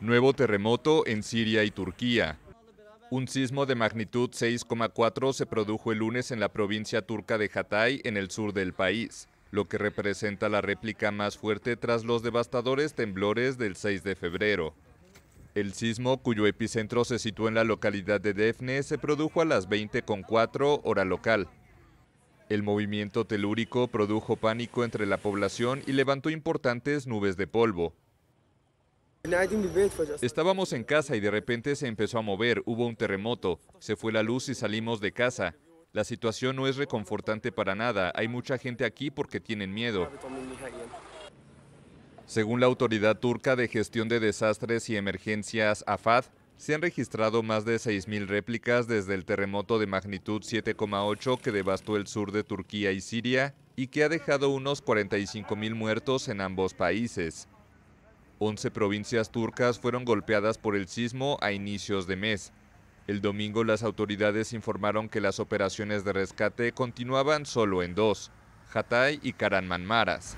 Nuevo terremoto en Siria y Turquía. Un sismo de magnitud 6,4 se produjo el lunes en la provincia turca de Hatay, en el sur del país, lo que representa la réplica más fuerte tras los devastadores temblores del 6 de febrero. El sismo, cuyo epicentro se situó en la localidad de Defne, se produjo a las 20,4 hora local, el movimiento telúrico produjo pánico entre la población y levantó importantes nubes de polvo. Estábamos en casa y de repente se empezó a mover, hubo un terremoto, se fue la luz y salimos de casa. La situación no es reconfortante para nada, hay mucha gente aquí porque tienen miedo. Según la Autoridad Turca de Gestión de Desastres y Emergencias, AFAD, se han registrado más de 6.000 réplicas desde el terremoto de magnitud 7,8 que devastó el sur de Turquía y Siria y que ha dejado unos 45.000 muertos en ambos países. 11 provincias turcas fueron golpeadas por el sismo a inicios de mes. El domingo las autoridades informaron que las operaciones de rescate continuaban solo en dos, Hatay y Karanmanmaras.